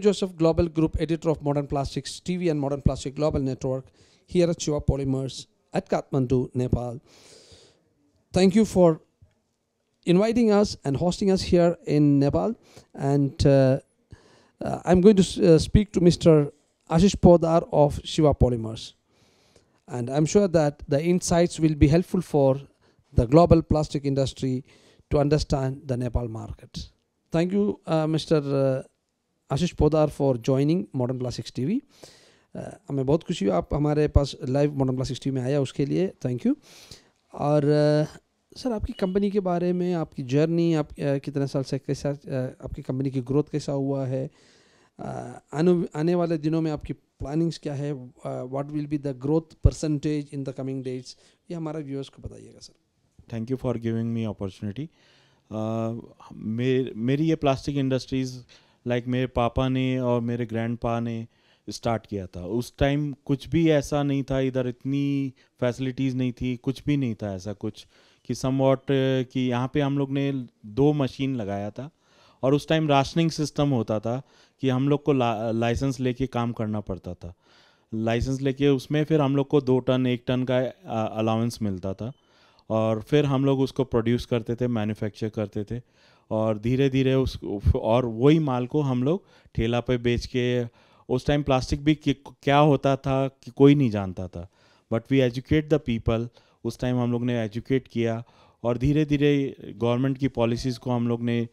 Joseph, Global Group Editor of Modern Plastics TV and Modern Plastic Global Network here at Shiva Polymers at Kathmandu, Nepal. Thank you for inviting us and hosting us here in Nepal. And uh, uh, I'm going to uh, speak to Mr. Ashish Podar of Shiva Polymers. And I'm sure that the insights will be helpful for the global plastic industry to understand the Nepal market. Thank you, uh, Mr. Ashish Poddar for joining modern classics T V हमें बहुत खुशी हुई आप हमारे पास live modern classics T में आया उसके लिए थैंक यू और uh, सर आपकी कंपनी के बारे में आपकी जर्नी आप uh, कितने साल से कैसा uh, आपकी कंपनी की ग्रोथ कैसा हुआ है आने आने वाले दिनों में आपकी प्लानिंग्स क्या है what will be the growth percentage in the coming dates ये हमारा व्यूअर्स को बताइएगा sir thank you for giving me opportunity मेरी ये प्लास्टिक इंडस्ट्रीज़ लाइक like मेरे पापा ने और मेरे ग्रैंड ने स्टार्ट किया था उस टाइम कुछ भी ऐसा नहीं था इधर इतनी फैसिलिटीज़ नहीं थी कुछ भी नहीं था ऐसा कुछ कि सम वॉट कि यहाँ पे हम लोग ने दो मशीन लगाया था और उस टाइम राशनिंग सिस्टम होता था कि हम लोग को ला, लाइसेंस लेके काम करना पड़ता था लाइसेंस लेके उसमें फिर हम लोग को दो टन एक टन का अलाउंस मिलता था और फिर हम लोग उसको प्रोड्यूस करते थे मैन्युफैक्चर करते थे और धीरे धीरे उस और वही माल को हम लोग ठेला पे बेच के उस टाइम प्लास्टिक भी क्या होता था कि कोई नहीं जानता था but we educate the people उस टाइम हम लोग ने एजुकेट किया और धीरे धीरे गवर्नमेंट की पॉलिसीज़ को हम लोग ने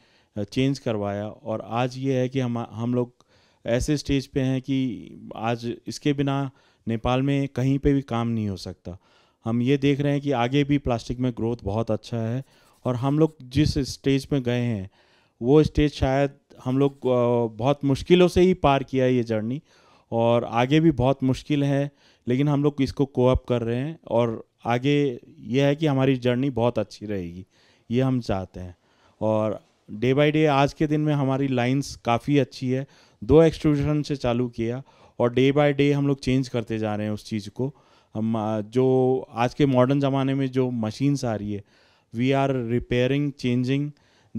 चेंज करवाया और आज ये है कि हम हम लोग ऐसे स्टेज पे हैं कि आज इसके बिना नेपाल में कहीं पे भी काम नहीं हो सकता हम ये देख रहे हैं कि आगे भी प्लास्टिक में ग्रोथ बहुत अच्छा है और हम लोग जिस स्टेज पे गए हैं वो स्टेज शायद हम लोग बहुत मुश्किलों से ही पार किया है ये जर्नी और आगे भी बहुत मुश्किल है लेकिन हम लोग इसको कोअप कर रहे हैं और आगे यह है कि हमारी जर्नी बहुत अच्छी रहेगी ये हम चाहते हैं और डे बाय डे आज के दिन में हमारी लाइंस काफ़ी अच्छी है दो एक्सट्रूशन से चालू किया और डे बाय डे हम लोग चेंज करते जा रहे हैं उस चीज़ को हम जो आज के मॉडर्न ज़माने में जो मशीन्स आ रही है we are repairing changing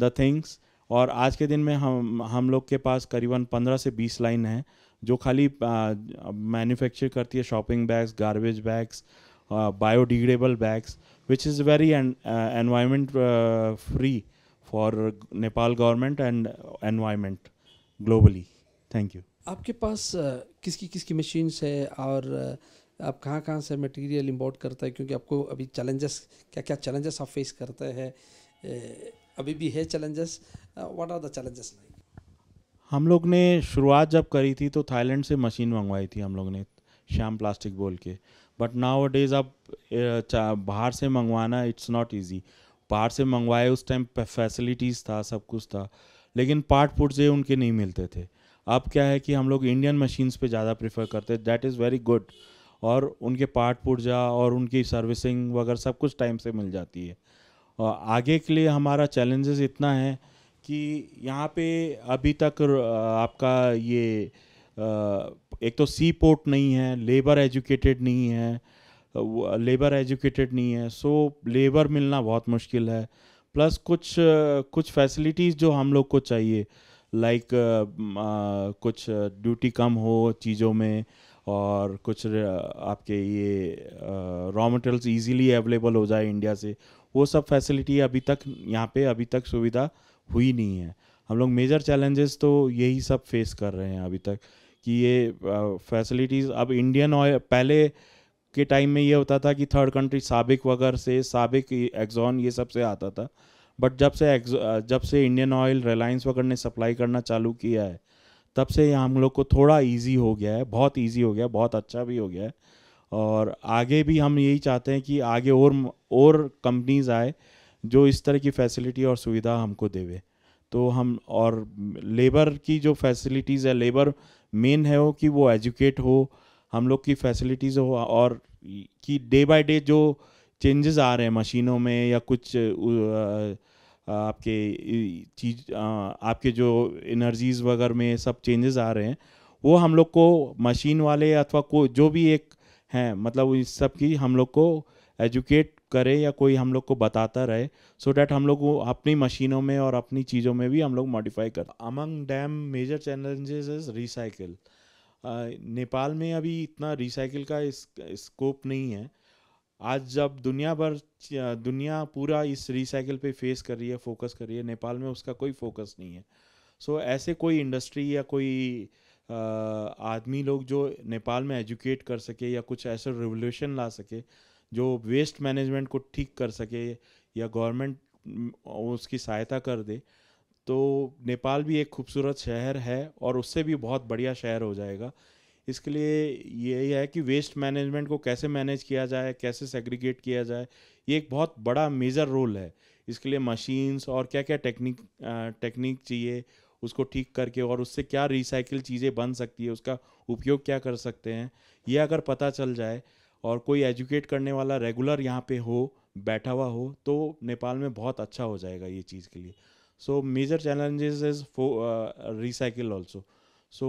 the things और आज के दिन में हम हम लोग के पास करीबन पंद्रह से बीस लाइन है जो खाली मैन्युफैक्चर करती है shopping bags garbage bags biodegradable bags which is very environment free for Nepal government and environment globally thank you आपके पास किसकी किसकी मशीन्स है और आप कहाँ कहाँ से मटेरियल इंपोर्ट करता है क्योंकि आपको अभी चैलेंजेस क्या क्या चैलेंजेस आप फेस करते हैं अभी भी है challenges what are the challenges हम लोग ने शुरुआत जब करी थी तो थाईलैंड से मशीन मंगवाई थी हम लोग ने श्याम प्लास्टिक बोल के बट नाउ डेज अब बाहर से मंगवाना इट्स नॉट ईजी बाहर से मंगवाए उस टाइम फैसिलिटीज़ था सब कुछ था लेकिन पार्ट पुर्जे उनके नहीं मिलते थे अब क्या है कि हम लोग इंडियन मशीन्स पे ज़्यादा प्रेफर करते दैट इज़ वेरी गुड और उनके पार्ट पुर्जा और उनकी सर्विसिंग वगैरह सब कुछ टाइम से मिल जाती है और आगे के लिए हमारा चैलेंजेस इतना है कि यहाँ पे अभी तक आपका ये एक तो सी पोर्ट नहीं है लेबर एजुकेटेड नहीं है लेबर एजुकेटेड नहीं है सो लेबर मिलना बहुत मुश्किल है प्लस कुछ कुछ फैसिलिटीज़ जो हम लोग को चाहिए लाइक like, uh, uh, कुछ ड्यूटी कम हो चीज़ों में और कुछ आपके ये रॉ मटेरियल्स ईजीली अवेलेबल हो जाए इंडिया से वो सब फैसिलिटी अभी तक यहाँ पे अभी तक सुविधा हुई नहीं है हम लोग मेजर चैलेंजेस तो यही सब फेस कर रहे हैं अभी तक कि ये फैसिलिटीज़ अब इंडियन ऑयल पहले के टाइम में ये होता था कि थर्ड कंट्री साबिक वगैरह से सबिक एग्जॉन ये सब से आता था बट जब से जब से इंडियन ऑयल रिलायंस वगैरह ने सप्लाई करना चालू किया है तब से हम लोग को थोड़ा इजी हो गया है बहुत इजी हो गया बहुत अच्छा भी हो गया है और आगे भी हम यही चाहते हैं कि आगे और और कंपनीज आए जो इस तरह की फैसिलिटी और सुविधा हमको देवे तो हम और लेबर की जो फैसिलिटीज़ है लेबर मेन है वो कि वो एजुकेट हो हम लोग की फैसिलिटीज़ हो और कि डे बाय डे जो चेंजेस आ रहे हैं मशीनों में या कुछ आपके चीज आपके जो एनर्जीज़ वगैरह में सब चेंजेस आ रहे हैं वो हम लोग को मशीन वाले अथवा को जो भी एक हैं मतलब इस सब की हम लोग को एजुकेट करे या कोई हम लोग को बताता रहे सो so डैट हम लोग अपनी मशीनों में और अपनी चीज़ों में भी हम लोग मॉडिफाई कर among them major challenges is recycle Nepal में अभी इतना रिसाइकिल का इस स्कोप नहीं है आज जब दुनिया भर दुनिया पूरा इस रिसाइकिल पे फेस कर रही है फोकस कर रही है नेपाल में उसका कोई फोकस नहीं है सो so, ऐसे कोई इंडस्ट्री या कोई आदमी लोग जो नेपाल में एजुकेट कर सके या कुछ ऐसा रिवोल्यूशन ला सके जो वेस्ट मैनेजमेंट को ठीक कर सके या गवर्नमेंट उसकी सहायता कर दे तो नेपाल भी एक खूबसूरत शहर है और उससे भी बहुत बढ़िया शहर हो जाएगा इसके लिए ये है कि वेस्ट मैनेजमेंट को कैसे मैनेज किया जाए कैसे सेग्रीगेट किया जाए ये एक बहुत बड़ा मेजर रोल है इसके लिए मशीन्स और क्या क्या टेक्निक टेक्निक चाहिए उसको ठीक करके और उससे क्या रिसाइकिल चीज़ें बन सकती है उसका उपयोग क्या कर सकते हैं ये अगर पता चल जाए और कोई एजुकेट करने वाला रेगुलर यहाँ पे हो बैठा हुआ हो तो नेपाल में बहुत अच्छा हो जाएगा ये चीज़ के लिए so major challenges is for recycle also so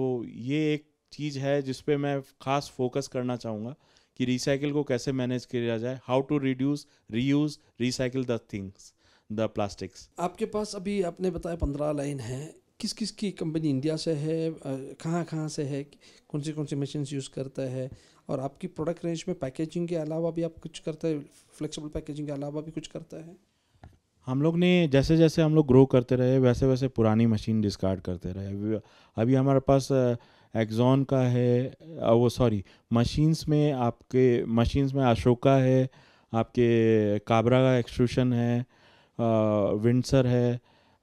ये एक चीज़ है जिस पे मैं खास फोकस करना चाहूँगा कि रिसाइकिल को कैसे मैनेज किया जाए how to reduce reuse recycle the things the plastics आपके पास अभी आपने बताया पंद्रह लाइन है किस किस की कंपनी इंडिया से है कहाँ कहाँ से है कौन सी कौन सी मशीन यूज़ करता है और आपकी प्रोडक्ट रेंज में पैकेजिंग के अलावा भी आप कुछ करते हैं फ्लेक्सिबल पैकेजिंग के अलावा भी कुछ करता है हम लोग ने जैसे जैसे हम लोग ग्रो करते रहे वैसे वैसे पुरानी मशीन डिस्कार्ड करते रहे अभी हमारे पास एक्जॉन का है वो सॉरी मशीन्स में आपके मशीन्स में अशोका है आपके काबरा का एक्सट्रूशन है विंडसर है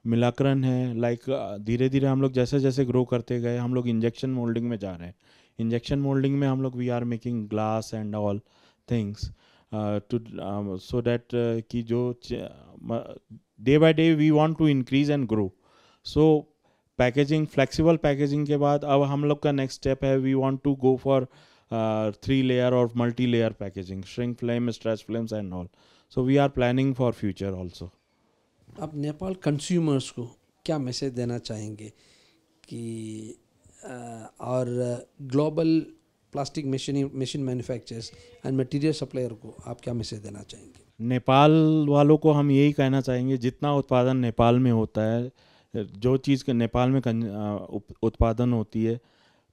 मिलाकरण है लाइक धीरे धीरे हम लोग जैसे जैसे ग्रो करते गए हम लोग इंजेक्शन मोल्डिंग में जा रहे हैं इंजेक्शन मोल्डिंग में हम लोग we are making glass and all things to so that कि जो day by day we want to increase and grow so packaging flexible packaging के बाद अब हम लोग का नेक्स्ट स्टेप है we want to go for three layer और multi layer packaging shrink film stretch films and all so we are planning for future also आप Nepal consumers को क्या मैसेज देना चाहेंगे कि आ, uh, और global plastic machine machine manufacturers and material supplier को आप क्या मैसेज देना चाहेंगे नेपाल वालों को हम यही कहना चाहेंगे जितना उत्पादन नेपाल में होता है जो चीज़ नेपाल में उत्पादन होती है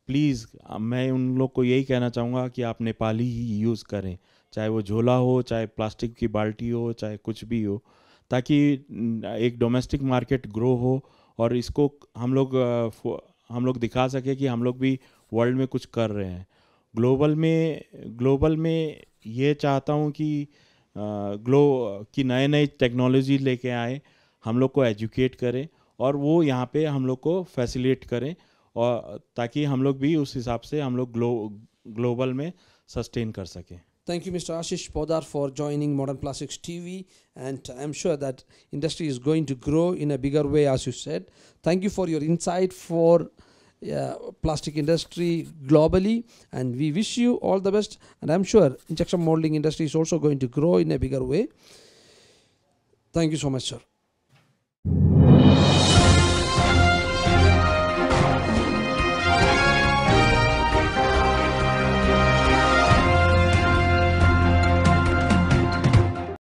प्लीज़ मैं उन लोग को यही कहना चाहूँगा कि आप नेपाली ही यूज़ करें चाहे वो झोला हो चाहे प्लास्टिक की बाल्टी हो चाहे कुछ भी हो ताकि एक डोमेस्टिक मार्केट ग्रो हो और इसको हम लोग हम लोग दिखा सके कि हम लोग भी वर्ल्ड में कुछ कर रहे हैं ग्लोबल में ग्लोबल में ये चाहता हूँ कि ग्लो की नए नए टेक्नोलॉजी लेके आए हम लोग को एजुकेट करें और वो यहाँ पे हम लोग को फैसिलिट करें और ताकि हम लोग भी उस हिसाब से हम लोग ग्लो, ग्लोबल में सस्टेन कर सकें thank you mister Ashish Poddar for joining modern plastics T V and I am sure that industry is going to grow in a bigger way as you said thank you for your insight for plastic industry globally and we wish you all the best and I am sure injection molding industry is also going to grow in a bigger way thank you so much sir